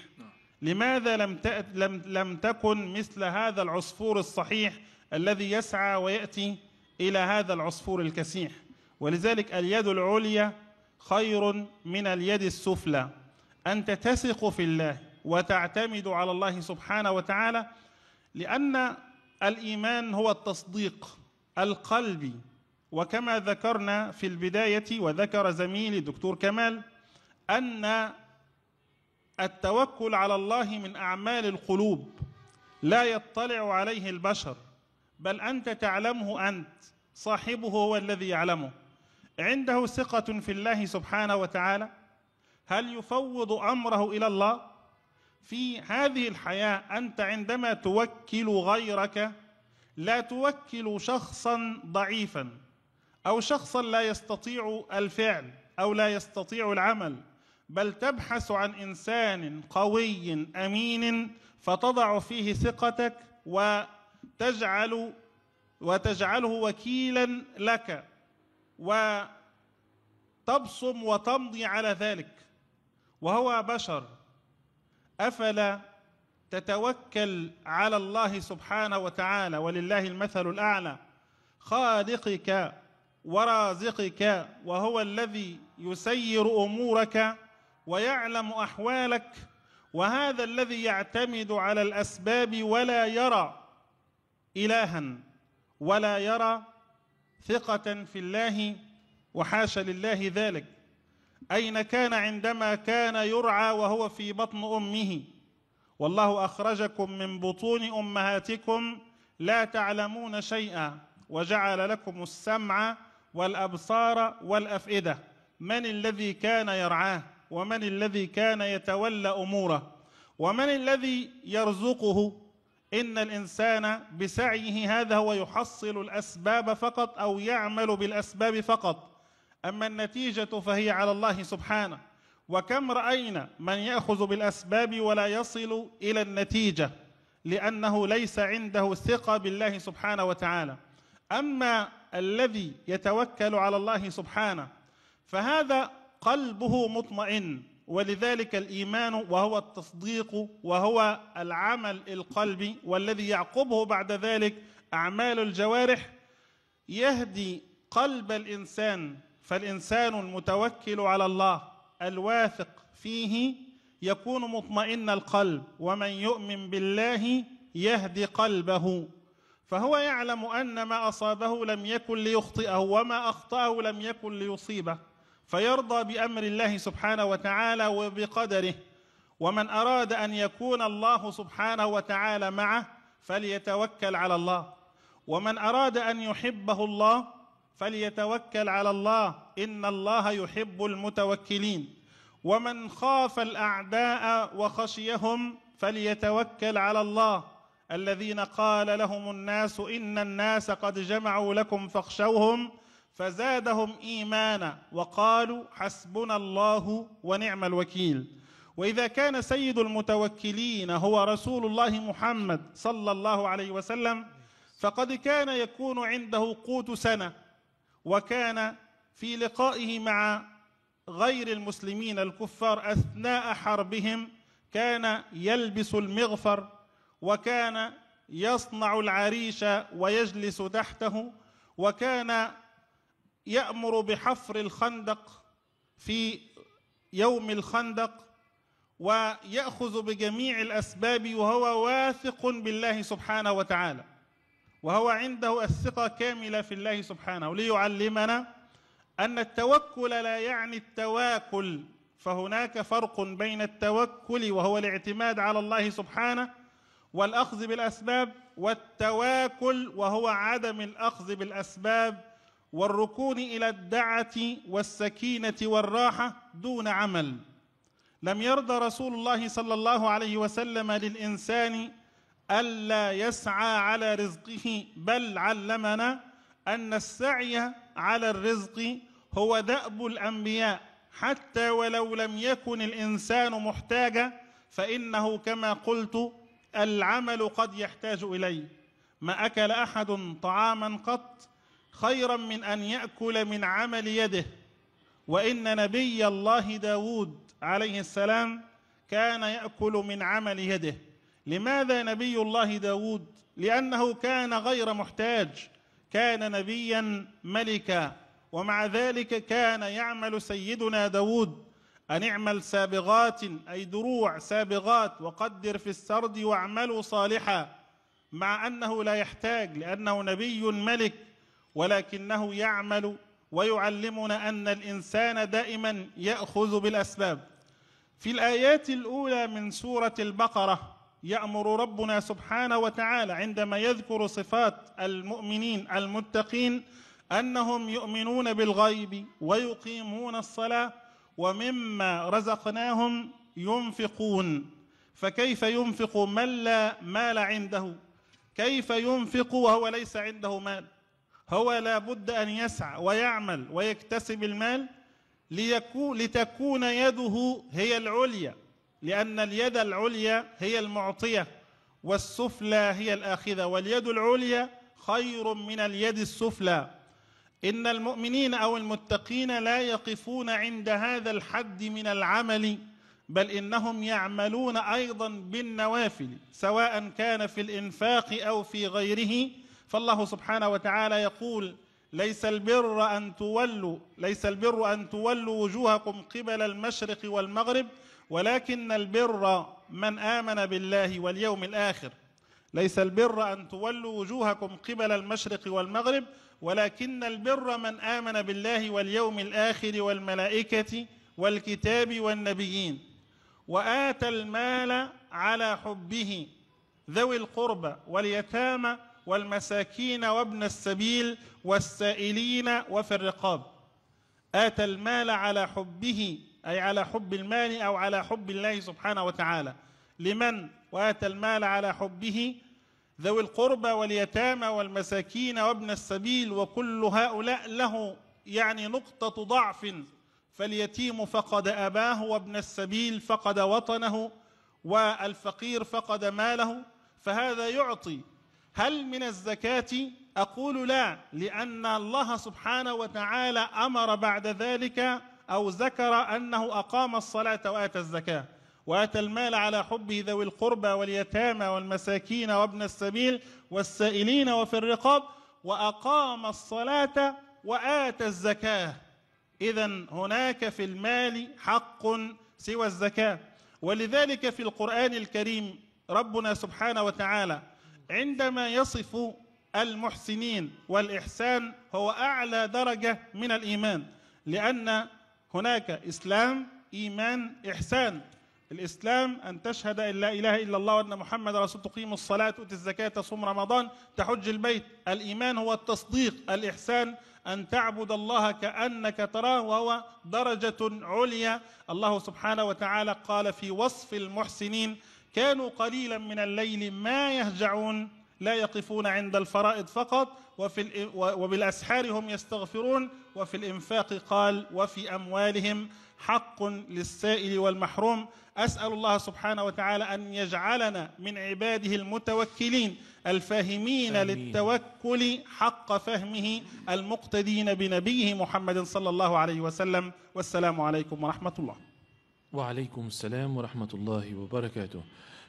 لماذا لم, تأت لم, لم تكن مثل هذا العصفور الصحيح الذي يسعى ويأتي إلى هذا العصفور الكسيح ولذلك اليد العليا خير من اليد السفلى أنت تثق في الله وتعتمد على الله سبحانه وتعالى لأن الإيمان هو التصديق القلبي وكما ذكرنا في البداية وذكر زميلي دكتور كمال أن التوكل على الله من أعمال القلوب لا يطلع عليه البشر بل أنت تعلمه أنت صاحبه هو الذي يعلمه عنده ثقة في الله سبحانه وتعالى هل يفوض أمره إلى الله في هذه الحياة أنت عندما توكل غيرك لا توكل شخصا ضعيفا أو شخصا لا يستطيع الفعل أو لا يستطيع العمل بل تبحث عن إنسان قوي أمين فتضع فيه ثقتك وتجعل وتجعله وكيلا لك وتبصم وتمضي على ذلك وهو بشر افلا تتوكل على الله سبحانه وتعالى ولله المثل الاعلى خالقك ورازقك وهو الذي يسير امورك ويعلم احوالك وهذا الذي يعتمد على الاسباب ولا يرى الها ولا يرى ثقة في الله وحاش لله ذلك أين كان عندما كان يرعى وهو في بطن أمه والله أخرجكم من بطون أمهاتكم لا تعلمون شيئا وجعل لكم السمع والأبصار والأفئدة من الذي كان يرعاه ومن الذي كان يتولى أموره ومن الذي يرزقه إن الإنسان بسعيه هذا هو يحصل الأسباب فقط أو يعمل بالأسباب فقط أما النتيجة فهي على الله سبحانه وكم رأينا من يأخذ بالأسباب ولا يصل إلى النتيجة لأنه ليس عنده ثقة بالله سبحانه وتعالى أما الذي يتوكل على الله سبحانه فهذا قلبه مطمئن ولذلك الايمان وهو التصديق وهو العمل القلبي والذي يعقبه بعد ذلك اعمال الجوارح يهدي قلب الانسان فالانسان المتوكل على الله الواثق فيه يكون مطمئن القلب ومن يؤمن بالله يهدي قلبه فهو يعلم ان ما اصابه لم يكن ليخطئه وما اخطاه لم يكن ليصيبه فيرضى بامر الله سبحانه وتعالى وبقدره ومن اراد ان يكون الله سبحانه وتعالى معه فليتوكل على الله ومن اراد ان يحبه الله فليتوكل على الله ان الله يحب المتوكلين ومن خاف الاعداء وخشيهم فليتوكل على الله الذين قال لهم الناس ان الناس قد جمعوا لكم فاخشوهم فزادهم ايمانا وقالوا حسبنا الله ونعم الوكيل واذا كان سيد المتوكلين هو رسول الله محمد صلى الله عليه وسلم فقد كان يكون عنده قوت سنه وكان في لقائه مع غير المسلمين الكفار اثناء حربهم كان يلبس المغفر وكان يصنع العريش ويجلس تحته وكان يأمر بحفر الخندق في يوم الخندق ويأخذ بجميع الأسباب وهو واثق بالله سبحانه وتعالى وهو عنده الثقة كاملة في الله سبحانه ليعلمنا أن التوكل لا يعني التواكل فهناك فرق بين التوكل وهو الاعتماد على الله سبحانه والأخذ بالأسباب والتواكل وهو عدم الأخذ بالأسباب والركون الى الدعه والسكينه والراحه دون عمل لم يرضى رسول الله صلى الله عليه وسلم للانسان الا يسعى على رزقه بل علمنا ان السعي على الرزق هو داب الانبياء حتى ولو لم يكن الانسان محتاجا فانه كما قلت العمل قد يحتاج اليه ما اكل احد طعاما قط خيرا من أن يأكل من عمل يده وإن نبي الله داود عليه السلام كان يأكل من عمل يده لماذا نبي الله داود لأنه كان غير محتاج كان نبيا ملكا ومع ذلك كان يعمل سيدنا داود أن اعمل سابغات أي دروع سابغات وقدر في السرد واعملوا صالحا مع أنه لا يحتاج لأنه نبي ملك ولكنه يعمل ويعلمنا ان الانسان دائما ياخذ بالاسباب في الايات الاولى من سوره البقره يامر ربنا سبحانه وتعالى عندما يذكر صفات المؤمنين المتقين انهم يؤمنون بالغيب ويقيمون الصلاه ومما رزقناهم ينفقون فكيف ينفق من لا مال عنده كيف ينفق وهو ليس عنده مال هو لابد أن يسعى ويعمل ويكتسب المال ليكون لتكون يده هي العليا لأن اليد العليا هي المعطية والسفلى هي الآخذة واليد العليا خير من اليد السفلى إن المؤمنين أو المتقين لا يقفون عند هذا الحد من العمل بل إنهم يعملون أيضا بالنوافل سواء كان في الإنفاق أو في غيره فالله سبحانه وتعالى يقول ليس البر أن تولوا ليس البر أن تولوا وجوهكم قبل المشرق والمغرب ولكن البر من آمن بالله واليوم الآخر ليس البر أن تولوا وجوهكم قبل المشرق والمغرب ولكن البر من آمن بالله واليوم الآخر والملائكة والكتاب والنبيين وآتى المال على حبه ذوي القربى واليتامى والمساكين وابن السبيل والسائلين وفي الرقاب آتى المال على حبه أي على حب المال أو على حب الله سبحانه وتعالى لمن وآتى المال على حبه ذوي القربى واليتامى والمساكين وابن السبيل وكل هؤلاء له يعني نقطة ضعف فاليتيم فقد أباه وابن السبيل فقد وطنه والفقير فقد ماله فهذا يعطي هل من الزكاة أقول لا لأن الله سبحانه وتعالى أمر بعد ذلك أو ذكر أنه أقام الصلاة وآتى الزكاة وآتى المال على حبه ذوي القربى واليتامى والمساكين وابن السبيل والسائلين وفي الرقاب وأقام الصلاة وآتى الزكاة إذا هناك في المال حق سوى الزكاة ولذلك في القرآن الكريم ربنا سبحانه وتعالى عندما يصف المحسنين والإحسان هو أعلى درجة من الإيمان لأن هناك إسلام إيمان إحسان الإسلام أن تشهد أن لا إله إلا الله وأن محمد رسول تقيم الصلاة تؤتي الزكاة تصوم رمضان تحج البيت الإيمان هو التصديق الإحسان أن تعبد الله كأنك تراه وهو درجة عليا الله سبحانه وتعالى قال في وصف المحسنين كانوا قليلا من الليل ما يهجعون لا يقفون عند الفرائض فقط وفي وبالأسحار هم يستغفرون وفي الإنفاق قال وفي أموالهم حق للسائل والمحروم أسأل الله سبحانه وتعالى أن يجعلنا من عباده المتوكلين الفاهمين آمين. للتوكل حق فهمه المقتدين بنبيه محمد صلى الله عليه وسلم والسلام عليكم ورحمة الله وعليكم السلام ورحمة الله وبركاته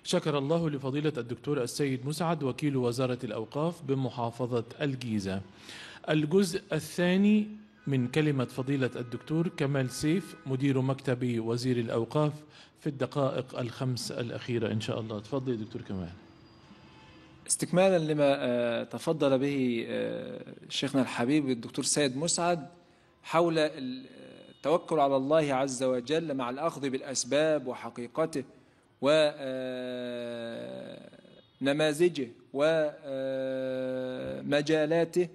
شكر الله لفضيلة الدكتور السيد مسعد وكيل وزارة الأوقاف بمحافظة الجيزة الجزء الثاني من كلمة فضيلة الدكتور كمال سيف مدير مكتب وزير الأوقاف في الدقائق الخمس الأخيرة إن شاء الله تفضل يا دكتور كمال استكمالا لما آه، تفضل به آه، شيخنا الحبيب الدكتور سيد مسعد حول التوكل على الله عز وجل مع الأخذ بالأسباب وحقيقته ونماذجه آه، ومجالاته آه،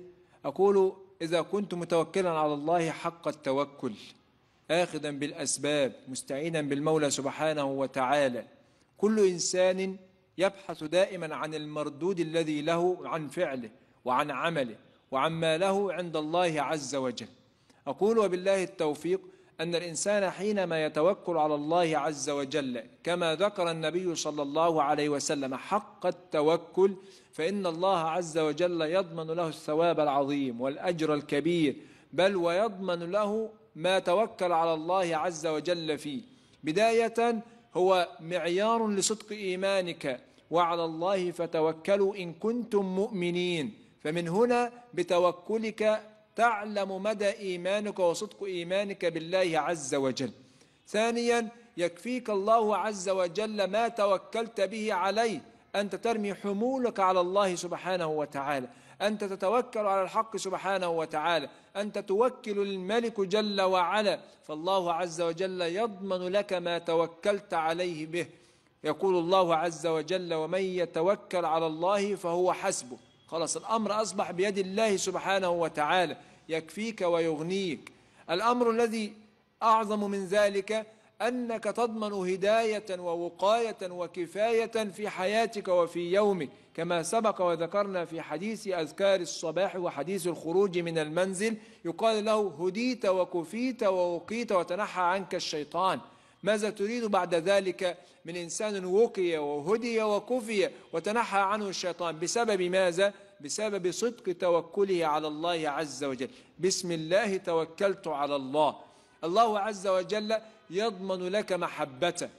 أقول إذا كنت متوكلا على الله حق التوكل آخذا بالأسباب مستعينا بالمولى سبحانه وتعالى كل إنسان يبحث دائما عن المردود الذي له عن فعله وعن عمله وعما له عند الله عز وجل أقول وبالله التوفيق أن الإنسان حينما يتوكل على الله عز وجل كما ذكر النبي صلى الله عليه وسلم حق التوكل فإن الله عز وجل يضمن له الثواب العظيم والأجر الكبير بل ويضمن له ما توكل على الله عز وجل فيه بداية هو معيار لصدق إيمانك وعلى الله فتوكلوا إن كنتم مؤمنين فمن هنا بتوكلك تعلم مدى إيمانك وصدق إيمانك بالله عز وجل ثانيا يكفيك الله عز وجل ما توكلت به عليه أنت ترمي حمولك على الله سبحانه وتعالى أنت تتوكل على الحق سبحانه وتعالى أنت توكل الملك جل وعلا فالله عز وجل يضمن لك ما توكلت عليه به يقول الله عز وجل ومن يتوكل على الله فهو حسبه خلاص الأمر أصبح بيد الله سبحانه وتعالى يكفيك ويغنيك الأمر الذي أعظم من ذلك أنك تضمن هداية ووقاية وكفاية في حياتك وفي يومك كما سبق وذكرنا في حديث أذكار الصباح وحديث الخروج من المنزل يقال له هديت وكفيت ووقيت وتنحى عنك الشيطان ماذا تريد بعد ذلك من إنسان وقي وهدي وكفي وتنحى عنه الشيطان بسبب ماذا؟ بسبب صدق توكله على الله عز وجل بسم الله توكلت على الله الله عز وجل يضمن لك محبته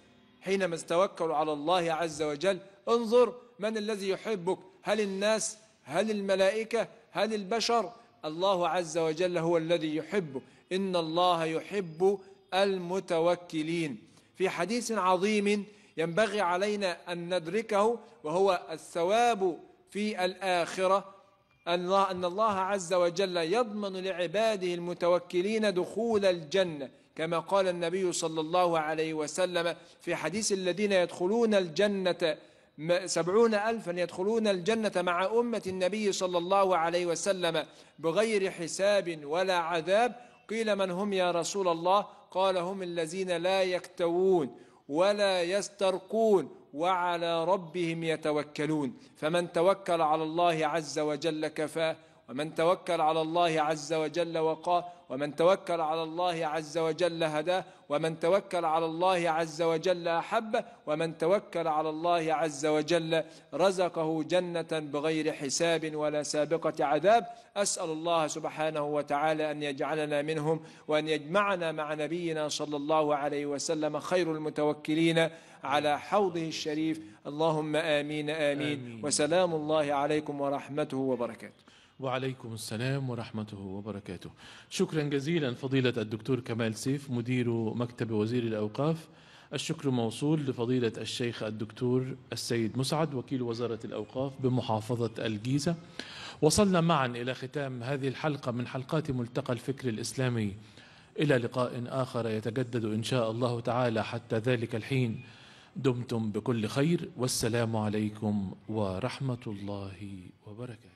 حينما تتوكل على الله عز وجل انظر من الذي يحبك هل الناس هل الملائكة هل البشر الله عز وجل هو الذي يحبه إن الله يحب المتوكلين في حديث عظيم ينبغي علينا أن ندركه وهو الثواب في الآخرة أن الله عز وجل يضمن لعباده المتوكلين دخول الجنة كما قال النبي صلى الله عليه وسلم في حديث الذين يدخلون الجنة سبعون ألفا يدخلون الجنة مع أمة النبي صلى الله عليه وسلم بغير حساب ولا عذاب قيل من هم يا رسول الله قال هم الذين لا يكتوون ولا يسترقون وعلى ربهم يتوكلون فمن توكل على الله عز وجل كفاه ومن توكل على الله عز وجل وقاه ومن توكل على الله عز وجل هداه ومن توكل على الله عز وجل أحبه ومن توكل على الله عز وجل رزقه جنة بغير حساب ولا سابقة عذاب أسأل الله سبحانه وتعالى أن يجعلنا منهم وأن يجمعنا مع نبينا صلى الله عليه وسلم خير المتوكلين على حوضه الشريف اللهم آمين آمين, آمين. وسلام الله عليكم ورحمته وبركاته وعليكم السلام ورحمته وبركاته شكرا جزيلا فضيلة الدكتور كمال سيف مدير مكتب وزير الأوقاف الشكر موصول لفضيلة الشيخ الدكتور السيد مسعد وكيل وزارة الأوقاف بمحافظة الجيزة وصلنا معا إلى ختام هذه الحلقة من حلقات ملتقى الفكر الإسلامي إلى لقاء آخر يتجدد إن شاء الله تعالى حتى ذلك الحين دمتم بكل خير والسلام عليكم ورحمة الله وبركاته